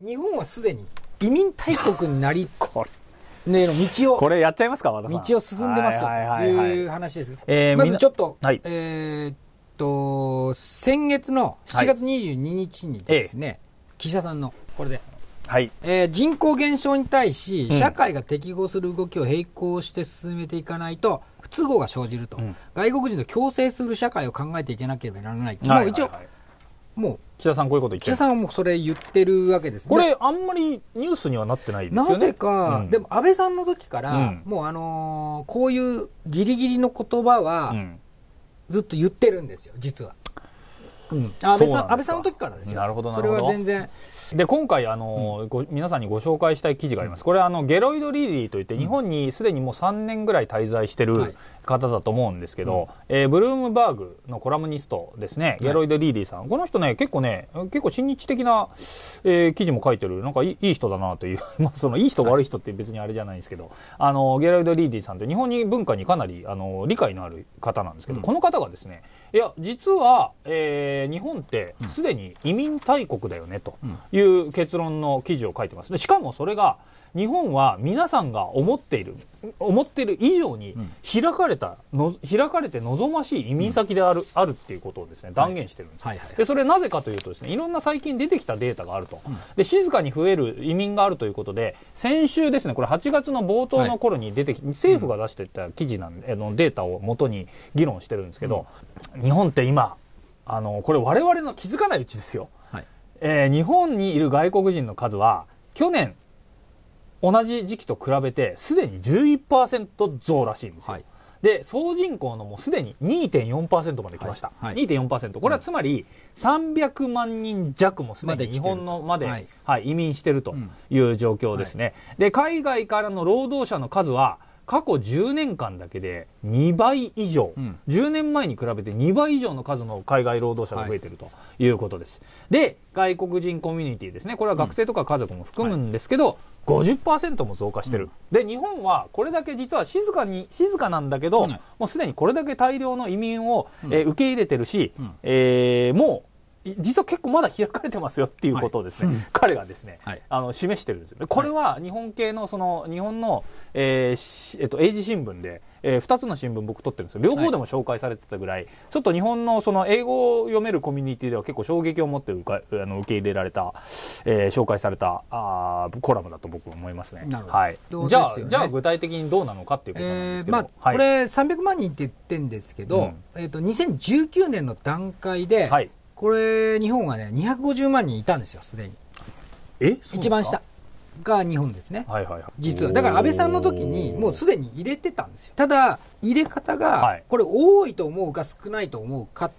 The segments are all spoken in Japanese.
日本はすでに移民大国になり、これ。ねの道を。これやっちゃいますか、道を進んでますよ。という話です。えー、まずちょっと、はい、えー、っと、先月の7月22日にですね、はい、岸田さんの、これで、はいえ人口減少に対し、社会が適合する動きを並行して進めていかないと、不都合が生じると、うん、外国人と共生する社会を考えていかなければならない、いい、もう一応、もう岸田さんこういうこと言って岸田さんはもうそれ言ってるわけです、ね、これあんまりニュースにはなってないですよねなぜか、うん、でも安倍さんの時から、うん、もうあのー、こういうぎりぎりの言葉は、ずっと言ってるんですよ実はうん、安倍さん安倍さんの時からですよなるほどそれは全然で今回あの、うん、皆さんにご紹介したい記事があります、これあのゲロイド・リーディーといって、日本にすでにもう3年ぐらい滞在してる方だと思うんですけど、はえー、ブルームバーグのコラムニストですね、ゲロイド・リーディーさん、はい、この人ね、結構ね、結構親日的な、えー、記事も書いてる、なんかいい人だなという、まあ、そのいい人、悪い人って別にあれじゃないんですけど、あのゲロイド・リーディーさんって、日本に文化にかなりあの理解のある方なんですけど、うん、この方がですね、いや実は、えー、日本ってすでに移民大国だよねという結論の記事を書いてますしかもそれが日本は皆さんが思っている思っている以上に開かれた、の開かれて望ましい移民先であるうん、あるっていうことをですね断言してるんです、はいはいはい、でそれなぜかというとですねいろんな最近出てきたデータがあると、うん、で静かに増える移民があるということで先週ですねこれ8月の冒頭の頃に出てき、はい、政府が出していた記事なんで、のデータをもとに議論してるんですけど、日本って今あのこれ我々の気づかないうちですよ、はい、えー、日本にいる外国人の数は去年同じ時期と比べてすでに11%増らしいんですよ、はい、で総人口のもうすでに2.4%まで来ました、はいはい、2.4%これはつまり300万人弱もすでに日本のまで、はい、はい、移民してるという状況ですね、うんはい、で海外からの労働者の数は過去10年間だけで2倍以上、うん、10年前に比べて2倍以上の数の海外労働者が増えているということです、はい、で外国人コミュニティですねこれは学生とか家族も含むんですけど、うんはい、50%も増加してる、うん、で日本はこれだけ実は静かに静かなんだけど、うん、もうすでにこれだけ大量の移民を、えー、受け入れてるし、うん、えー、もう実は結構まだ開かれてますよっていうことをですね、はい、彼がですね、はい、あの示してるんですよ。これは日本系のその日本の、えーえっと、英字新聞で、えー、2つの新聞僕取ってるんですよ両方でも紹介されてたぐらい、はい、ちょっと日本のその英語を読めるコミュニティでは結構衝撃を持って受あの受け入れられた、えー、紹介されたあコラムだと僕は思いますね。はい、じゃあじゃあ具体的にどうなのかっていうことなんですけど、えー、まあ、はい、これ300万人って言ってるんですけど、うん、えーと、と2019年の段階で、はいこれ、日本はね、250万人いたんですよ、すでに。え一番下が日本ですね。はいはいはい。実は。だから安倍さんの時に、もうすでに入れてたんですよ。ただ、入れ方が、これ多いと思うか少ないと思うかっ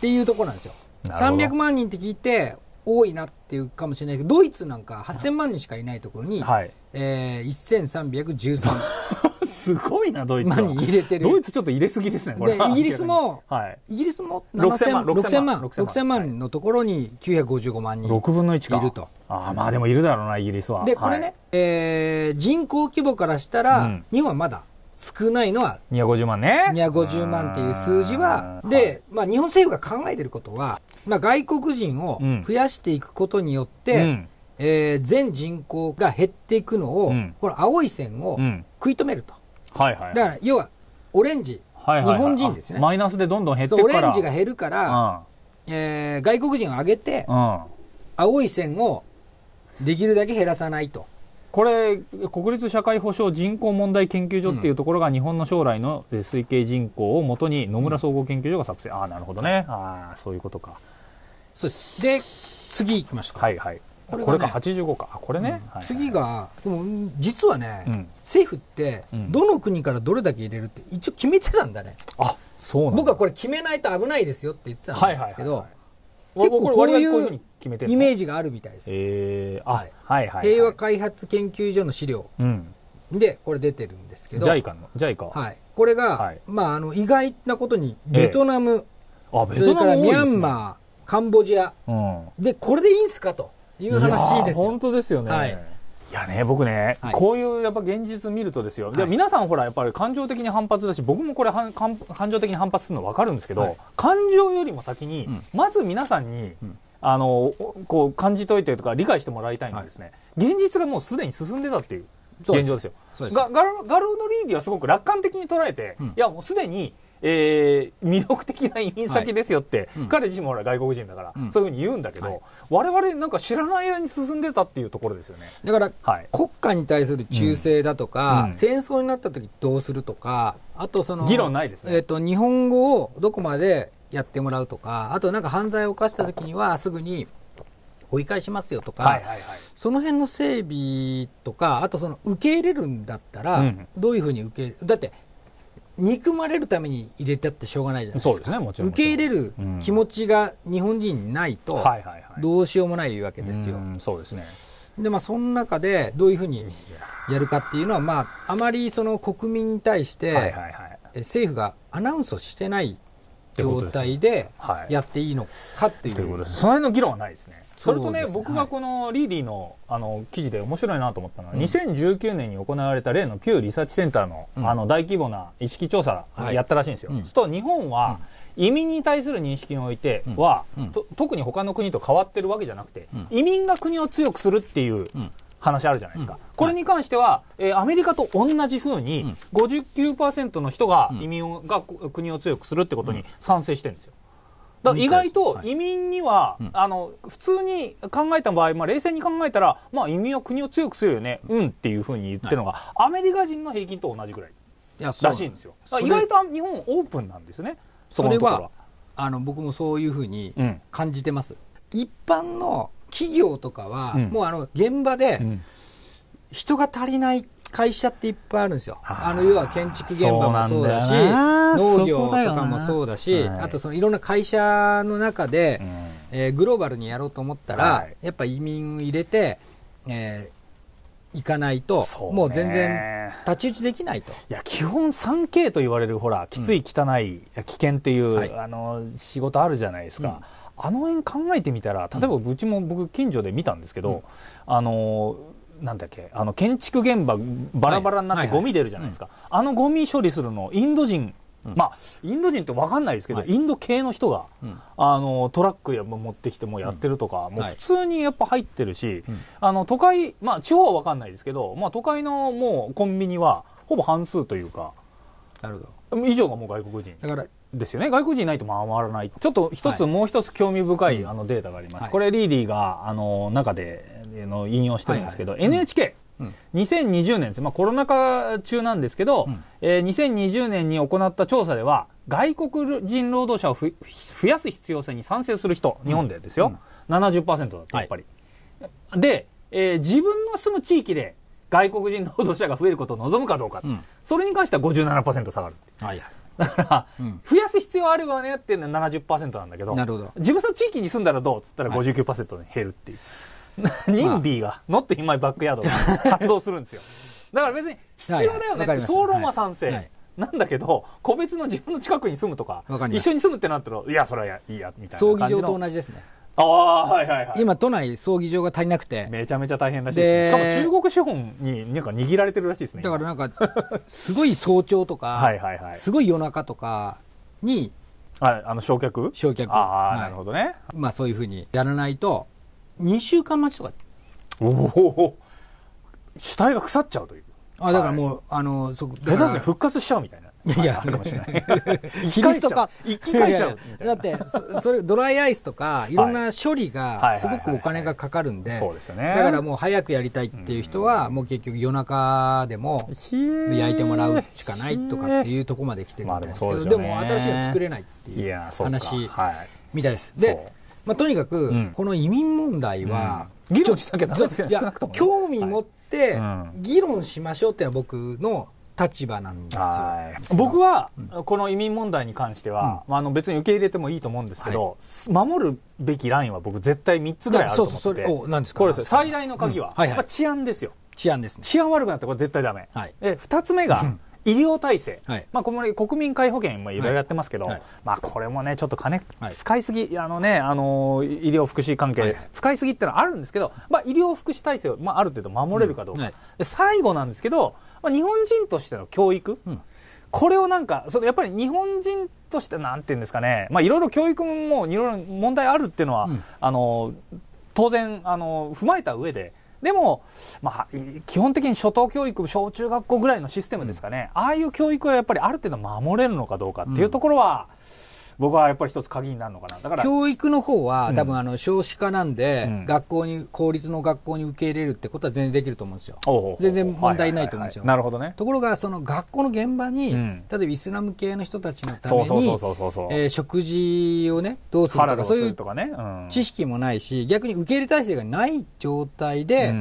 ていうところなんですよ。300万人って聞いて、多いなっていうかもしれないけど、ドイツなんか8000万人しかいないところに、はい、えー、1313。すごいな、ドイツは。入れてる。ドイツちょっと入れすぎですね、これ。イギリスも、はい、イギリスも6000万、6000万、6000万のところに955万人いると。6分の1か。いると。ああ、まあでもいるだろうな、イギリスは。で、これね、はえ人口規模からしたら、日本はまだ少ないのは250万ね250万っていう数字はで、まあ、日本政府が考えてることは、まあ、外国人を増やしていくことによって、うん、えー、全人口が減っていくのを、うん、この青い線を、食い止めると。はいはい、だから要はオレンジ、はいはいはい、日本人ですねマイナスでどんどん減ってオレンジが減るから、うん、えー、外国人を上げて、うん、青い線をできるだけ減らさないと。これ国立社会保障人口問題研究所っていうところが日本の将来の推計人口をもとに野村総合研究所が作成、うん、ああなるほどねああそういうことかそうですで次いきましょうかはいはいこれ,、ね、これが85かこれね、次がでも実はね、政府ってどの国からどれだけ入れるって一応決めてたんだね、あそう僕はこれ決めないと危ないですよって言ってたんですけど、結構こういうイメージがあるみたいです、えはいはい平和開発研究所の資料、でこれ出てるんですけど JICA の JICA はいこれが、まあ、あの意外なことにベトナム、あベトナムそれからミャンマーカンボジア、でこれでいいんですかという話です本当ですよね、はいいやね、僕ね、はい、こういうやっぱ現実見るとですよ、はい、皆さんほら、やっぱり感情的に反発だし、僕もこれはん感、感情的に反発するの分かるんですけど、はい、感情よりも先に、うん、まず皆さんに、うん、あのこう感じといてとか、理解してもらいたいのですね、現実がもうすでに進んでたっていう現状ですよ。すガガルノリーディはすごく楽観的に捉えて、うん、いや、もうすでにえー、魅力的な移民先ですよって、はい、彼自身もほら外国人だから、うん、そういうふうに言うんだけど、はい、我々なんか知らない間に進んでたっていうところですよねだから、はい、国家に対する忠誠だとか、うんうん、戦争になった時どうするとかあとその議論ないですね、えと、日本語をどこまでやってもらうとかあとなんか犯罪を犯した時にはすぐに追い返しますよとか、その辺の整備とかあとその受け入れるんだったら、どういうふうに受け入れるだって憎まれるために入れたってしょうがないじゃないですか。そうですね、もちろん。受け入れる気持ちが日本人にないと、どうしようもないわけですよ。そうですね。で、まあ、その中で、どういうふうにやるかっていうのは、まあ、あまりその国民に対して、政府がアナウンスをしてない状態でやっていいのかっていう。その辺の議論はないですね。それとね、ね僕がこのリーディのあの記事で面白いなと思ったのは、うん、2019年に行われた例の旧リサーチセンターのうん、あの大規模な意識調査やったらしいんですよ。はい、すと日本は、移民に対する認識においては、特に他の国と変わってるわけじゃなくて、移民が国を強くするっていう、話あるじゃないですか、うん、これに関しては、えー、アメリカと同じふうに、59%の人が移民を、が国を強くするってことに賛成してるんですよ。うんだ意外と移民には、はい、あの普通に考えた場合、まあ、冷静に考えたら、まあ、移民は国を強くするよね、うんっていうふうに言ってるのが、はい、アメリカ人の平均と同じぐらいらしいんですよ。意外と日本オープンなんですね。それはあの僕もそういうふうに感じてます。うん、一般の企業とかは、うん、もうあの現場で、人が足りないって会社っていっぱいあるんですよ。あの、要は建築現場もそうだし、だ農業とかもそうだし、だはい、あとそのいろんな会社の中で、うん、えー、グローバルにやろうと思ったら、はい、やっぱ移民入れて、えー行かないと、うね、もう全然太刀打ちできないと。いや、基本 3K と言われる、ほら、きつい、汚い、うん、危険っていう、はい、あの、仕事あるじゃないですか。うん、あの辺考えてみたら、例えばうちも僕近所で見たんですけど、あのなんだっけあの建築現場バラバラになってゴミ出るじゃないですか、あのゴミ処理するのインド人、うん、まあインド人って分かんないですけど、はい、インド系の人が、うん、あのトラックや持ってきてもやってるとか、うん、もう普通にやっぱ入ってるし、はい、あの都会まあ地方は分かんないですけど、まあ、都会のもうコンビニはほぼ半数というかなるほど以上がもう外国人ですよね外国人いないと回らないちょっと一つ、はい、もう一つ興味深いあのデータがあります、これリーリーがあの中での引用してるんですけど、はいはい、NHK、うん、2020年です、まあ、コロナ禍中なんですけど、うん、えー、2020年に行った調査では、外国人労働者をふ増やす必要性に賛成する人、日本でですよ、うん、70%だった、やっぱり。はい、で、えー、自分の住む地域で外国人労働者が増えることを望むかどうか、うん、それに関しては57%下がる。はいはいだから、増やす必要あるわねっていうのは70%なんだけど、なるほど自分の地域に住んだらどうっつったら59%に減るっていう。はい任 B が、ノットイマイバックヤードが活動するんですよ。だから別に必要だよねって、総論は賛成。はいなんだけど、個別の自分の近くに住むとか、か一緒に住むってなったら、いや、それはいいや、みたいな葬儀場と同じですね。ああ、はいはいはい。今、都内葬儀場が足りなくて。めちゃめちゃ大変らしいですね。しかも中国資本になんか握られてるらしいですね。だからなんか、すごい早朝とか、はいはいはい、すごい夜中とかに、ああの、焼却焼却。ああ、はい、なるほどね。まあそういうふうにやらないと、2週間待ちとかおお死体が腐っちゃうというあだからもう、はい、あのそ下手ですね復活しちゃうみたいないや、あるかもしれない。キリストか。生 き返っちゃう。だって、そ れ、ドライアイスとか、いろんな処理が、すごくお金がかかるんで、そうですよね。だからもう早くやりたいっていう人は、もう結局夜中でも、焼いてもらうしかないとかっていうとこまで来てるんですけど、でも新しいの作れないっていう話みたいです。で、まあ、とにかく、この移民問題は、議論しなきゃダメですよ、ね、興味持って、議論しましょうっていうのは僕の立場なんですよ僕は、この移民問題に関しては、まあ、あの別に受け入れてもいいと思うんですけど、守るべきラインは僕絶対3つぐらいあると思っててこれです最大の鍵は、治安ですよ治安です、治安悪くなったらこれ絶対ダメ、はつ目が、医療体制、はい、まあ、こ国民皆保険いろいろやってますけど、はい、まあ、これもね、ちょっと金、使いすぎ、あのね、あの医療福祉関係、使いすぎってのはあるんですけど、まあ、医療福祉体制を、まあ、ある程度守れるかどうか、最後なんですけど、まあ、日本人としての教育、うん、これをなんか、そのやっぱり日本人として、なんていうんですかね、まあ、いろいろ教育もいろいろ問題あるっていうのは、うん、あの当然あの踏まえた上で、でも、まあ、基本的に初等教育、小中学校ぐらいのシステムですかね、うん、ああいう教育はやっぱりある程度守れるのかどうかっていうところは、う僕はやっぱり一つ鍵になるのかなだから教育の方は、うん、多分あの少子化なんで、うん、学校に公立の学校に受け入れるってことは全然できると思うんですよ、うん、全然問題ないと思うんですよ、なるほどねところがその学校の現場に、例えばイスラム系の人たちのために食事をねどうするとかそういう知識もないし逆に受け入れ体制がない状態で、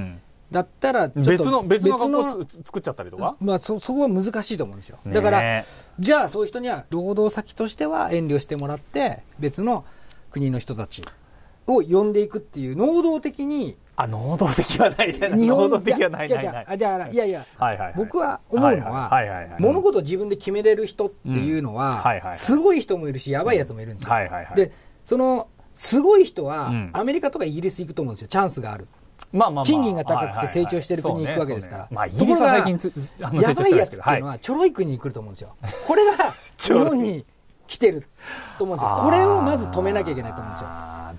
だったら別の別の学校作っちゃったりとか、まあ、そそこは難しいと思うんですよだから、じゃあそういう人には労働先としては遠慮してもらって別の国の人たちを呼んでいくっていう能動的にあ能動的はないね能動的はないじゃあじゃあいやいや、い僕は思うのは,、物事を自分で決めれる人っていうのは,、すごい人もいるしやばいやつもいるんですよ、でそのすごい人は、アメリカとかイギリス行くと思うんですよチャンスがあるまあまあ賃金が高くて成長している国に行くわけですから、ところが、やばいやつっていうのは、ちょろい国に来ると思うんですよ、これが日本に来てると思うんですよ、これをまず止めなきゃいけないと思うんですよ。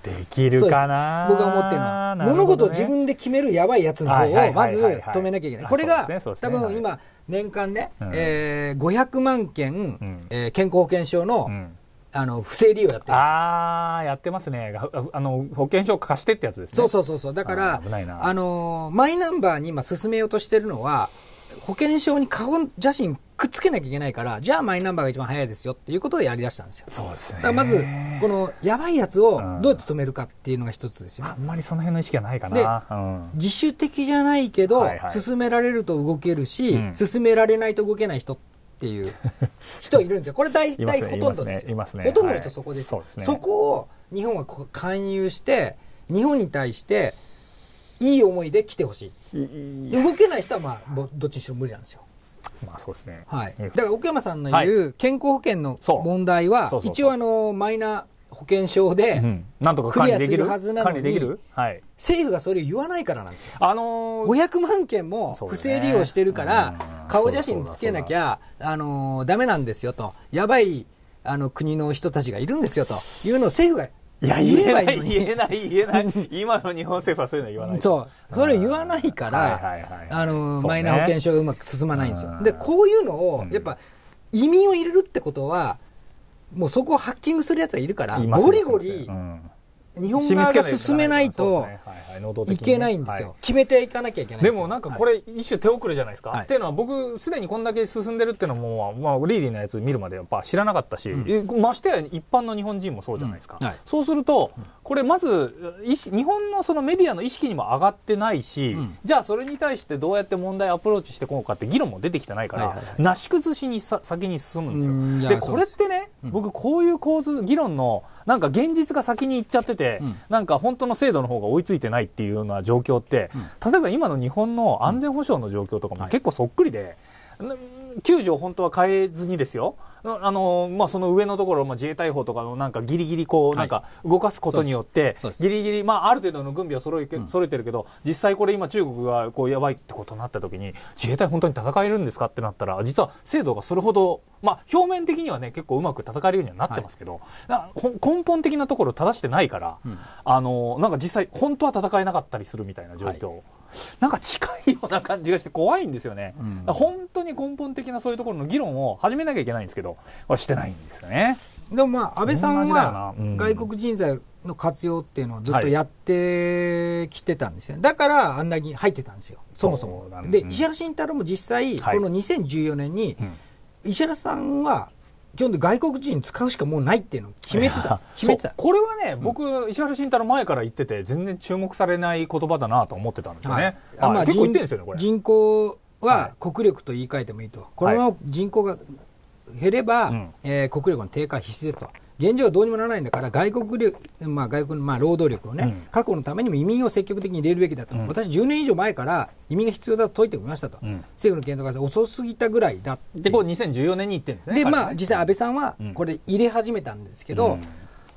できるかな僕は思ってるのは、ね、物事を自分で決めるやばいやつの方をまず止めなきゃいけない、これが、ねね、多分今、年間ね、うん、えー、500万件、うん、えー、健康保険証の、うんあの不正利用やってるああやってますねあの保険証貸してってやつですねそうそうそうそうだからあのマイナンバーに今進めようとしてるのは保険証に顔写真くっつけなきゃいけないから、じゃあマイナンバーが一番早いですよっていうことでやりだしたんですよ。そうですね。だからまず、このやばいやつをどうやって止めるかっていうのが一つですよ、うん、あんまりその辺の意識はないかな。で、うん、自主的じゃないけど、はいはい、進められると動けるし、うん、進められないと動けない人っっていう 人いるんですよ、これ大体ほとんどですほとんどの人そこですはい、そ、ね、そこを日本は勧誘して、日本に対して、いい思いで来てほしい動けない人は、まあ、どっちにしろ無理なんですよ。まあそうですね、はい、だから奥山さんの言う健康保険の問題は、一応あのマイナ保険証で、なんとかクリアするはずなのに、はい、政府がそれを言わないからなんですよ、あのー、500万件も不正利用してるから、顔写真つけなきゃ、あのダメなんですよと。やばい、あの、国の人たちがいるんですよというのを政府がいや、言えない、言えない、言えない。今の日本政府はそういうの言わない。そう。それ言わないから、あの、マイナ保険証がうまく進まないんですよ。で、こういうのを、やっぱ、移民を入れるってことは、もうそこをハッキングするやつがいるから、ゴリゴリ、日本側が進めないといけないんですよ、決めていかなきゃいけないでもなんかこれ、一種手遅れじゃないですか。はい、っていうのは、僕、すでにこんだけ進んでるっていうのも、まあ、リーリーのやつ見るまでやっぱ知らなかったし、うん、ましてや一般の日本人もそうじゃないですか、うんはい、そうすると、これ、まず日本のそのメディアの意識にも上がってないし、うん、じゃあ、それに対してどうやって問題アプローチしていこうかって議論も出てきてないから、なし崩しにさ先に進むんですよ。でこれってね僕こういう構図議論のなんか現実が先に行っちゃってて、うん、なんか本当の制度の方が追いついてないっていうような状況って、うん、例えば今の日本の安全保障の状況とかも結構そっくりで、うんはい、救助を本当は変えずにですよあのまあ、その上のところ、まあ、自衛隊法とかのなんかギリギリこう、なんか動かすことによって、ギリギリ、まあ、ある程度の軍備は揃え揃えてるけど、実際これ今中国がこうやばいってことになったときに、自衛隊本当に戦えるんですかってなったら、実は制度がそれほど、まあ、表面的にはね、結構うまく戦えるようにはなってますけど、はい、根本的なところ正してないから、うん、あの、なんか実際本当は戦えなかったりするみたいな状況。はいなんか近いような感じがして怖いんですよね、うん、本当に根本的なそういうところの議論を始めなきゃいけないんですけどしてないんですよねでもまあ安倍さんは外国人材の活用っていうのをずっとやってきてたんですよ、はい、だからあんなに入ってたんですよそもそも、で石原慎太郎も実際この2014年に、石原さんは基本で外国人使うしかもうないっていうのを決めてた。決めてた。これはね、僕、うん、石原慎太郎前から言ってて、全然注目されない言葉だなと思ってたんですよね。はい、あまあ、結構言ってんですよね、これ。人口は国力と言い換えてもいいと。このま人口が減れば、はい、えー、国力の低下必須でと。現状はどうにもならないんだから、外国力、まあ、外国の、まあ、労働力をね、うん、確保のためにも移民を積極的に入れるべきだと、うん、私、10年以上前から移民が必要だと説いておりましたと、うん、政府の検討が遅すぎたぐらいだって。で、こう2014年に言ってるんですね。で、まあ、実際、安倍さんはこれ、入れ始めたんですけど、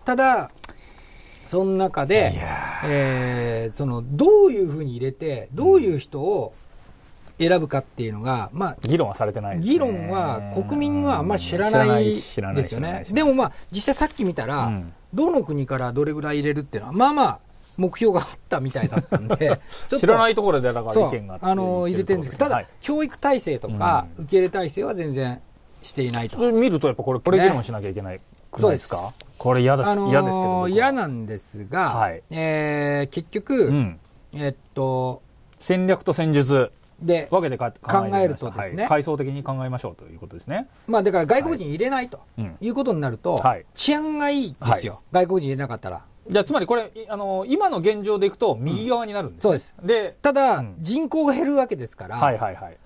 ただ、その中で、えー、そのどういうふうに入れて、どういう人を選ぶかっていうのが、まあ、議論はされてない、ね、議論は国民はあんまり知らないですよね。でもまあ、実際さっき見たら、うん、どの国からどれぐらい入れるっていうのは、まあまあ、目標があったみたいだったんで、知らないところでだから意見があの入れてるんですけど、ただ、はい、教育体制とか、受け入れ体制は全然していないと。見ると、やっぱこれ、これ議論しなきゃいけない。くないですか、これ嫌です、あのー、嫌ですけど嫌なんですが、はい、えー、結局、うん、えっと戦略と戦術で分けて考えるとですね、はい、階層的に考えましょうということですね。まあだから外国人入れないと、はい、いうことになると、はい、治安がいいですよ、外国人入れなかったら。じゃつまりこれあの今の現状でいくと右側になるんです、ねうん、そうですでただ、うん、人口が減るわけですから、はいはいはい、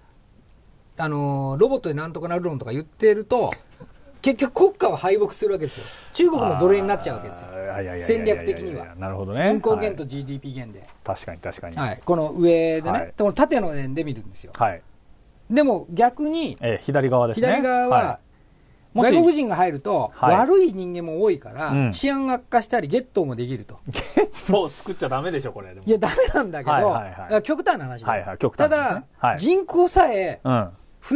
あのロボットでなんとかなる論とか言ってると結局国家は敗北するわけですよ中国の奴隷になっちゃうわけですよ戦略的にはなるほどね人口減と GDP 減で、はい、確かに確かに、はい、この上でね、はい、この縦の円で見るんですよ、はい、でも逆に、えー、左側です、ね、左側は、外国人が入ると、悪い人間も多いから、治安悪化したり、ゲットもできると。ゲットを作っちゃだめでしょ、これ。いや、だめなんだけど、極端な話だ、ただ、人口さえ増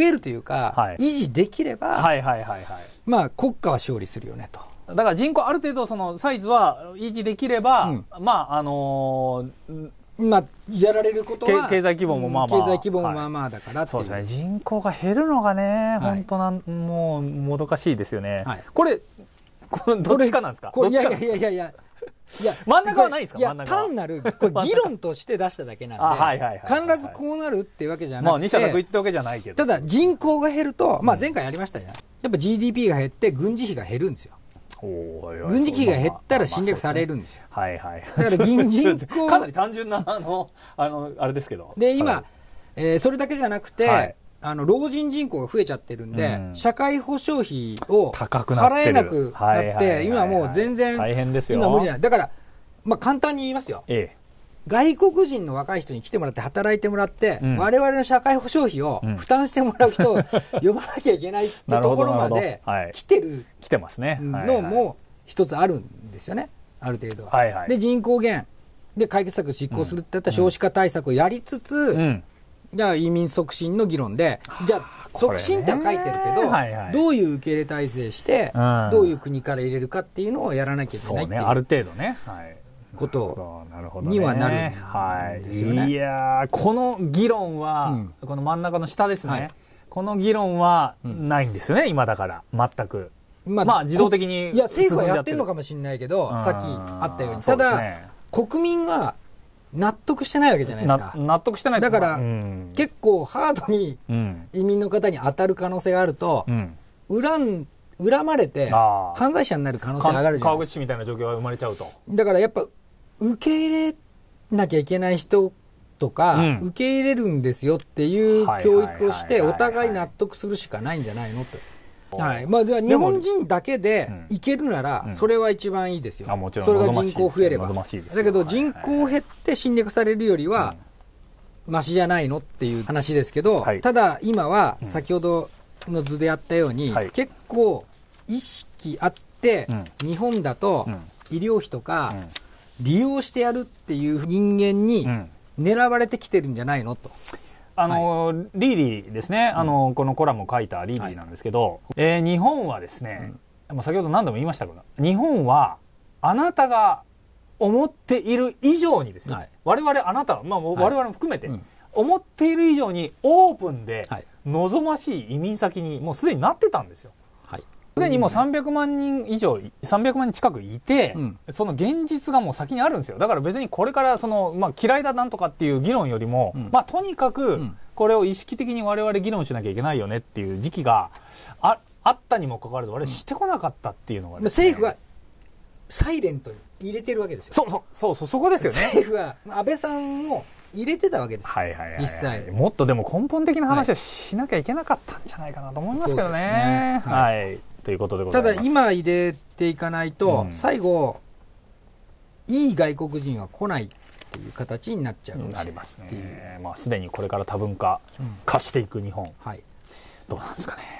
えるというか、維持できれば、はいはいはいはいまあ、国家は勝利するよねと。だから人口ある程度そのサイズは維持できれば、うん、まああのー、まあ、やられることは経済規模もまあまあ、経済規模もまあまあだからって、はい、そうですね人口が減るのがね本当なはい、もうもどかしいですよね、はい、これこれどっちかなんですかこれいやいやいやいやいや真ん中はないですかいや単なるこれ 議論として出しただけなんで必ずこうなるっていうわけじゃなくて、まあ、者択一けじゃないけどただ人口が減ると、まあ、前回やりましたじゃない、うん、やっぱ GDP が減って軍事費が減るんですよ軍事費が減ったら侵略されるんですよ、まあまあまあすね、はいはいだから人口 かなり単純なあのあのあれですけどで今、はい、えー、それだけじゃなくて、あの老人人口が増えちゃってるんで、うん、社会保障費を払えなくなって、今もう全然、大変ですよ今無理じゃない。だから、まあ、簡単に言いますよ、ええ、外国人の若い人に来てもらって、働いてもらって、われわれの社会保障費を負担してもらう人を 呼ばなきゃいけないってところまで来てる、来てますねのも一つあるんですよね、ある程度は。はいはい、で人口減で解決策を執行するっていったら少子化対策をやりつつ、うんうんじゃあ移民促進の議論で、じゃあ、促進って書いてるけど、はいはい、どういう受け入れ体制して、うん、どういう国から入れるかっていうのをやらなきゃいけないっていう、ね、ある程度ね、はい、ことにはなるんですよね。はい、いやこの議論は、うん、この真ん中の下ですね、はい、この議論はないんですよね、うん、今だから、全く。まあ、まあ、自動的にいや政府はやってるのかもしれないけど、さっきあったように、ただ、国民が納得してないわけじゃないですか納得してないだから、うん、結構ハードに移民の方に当たる可能性があると、うん、恨恨まれて犯罪者になる可能性が上がるじゃないですか川口みたいな状況が生まれちゃうとだからやっぱ受け入れなきゃいけない人とか、うん、受け入れるんですよっていう教育をしてお互い納得するしかないんじゃないのって。はいまあ、では日本人だけでいけるなら、それは一番いいですよ、それが人口増えれば、だけど人口減って侵略されるよりは、ましじゃないのっていう話ですけど、はい、ただ今は先ほどの図でやったように、結構意識あって、日本だと医療費とか、利用してやるっていう人間に狙われてきてるんじゃないのと。あの、はい、リーリーですね、あの、うん、このコラムを書いたリーリーなんですけど、はい、えー、日本はですね、うん、先ほど何度も言いましたけど、日本はあなたが思っている以上にですね、はい、我々あなた、まあ、我々も含めて、はい思っている以上にオープンで望ましい移民先にもうすでになってたんですよ。すでにもう300万人以上、300万人近くいて、うん、その現実がもう先にあるんですよ。だから別にこれからその、まあ、嫌いだなんとかっていう議論よりも、うん、まあ、とにかく、これを意識的に我々議論しなきゃいけないよねっていう時期がああったにもかかわらず、我々してこなかったっていうのが、ね、政府はサイレントに入れてるわけですよ。そうそう、そうそう、そこですよね。政府は、安倍さんを入れてたわけです、はいはい、はい、実際もっとでも根本的な話はしなきゃいけなかったんじゃないかなと思いますけどね。ねはい、はいということでございますただ今入れていかないと、うん、最後いい外国人は来ないっていう形になっちゃうかもしなっていう、まあ、すでにこれから多文化化していく日本、はい、どうなんですかね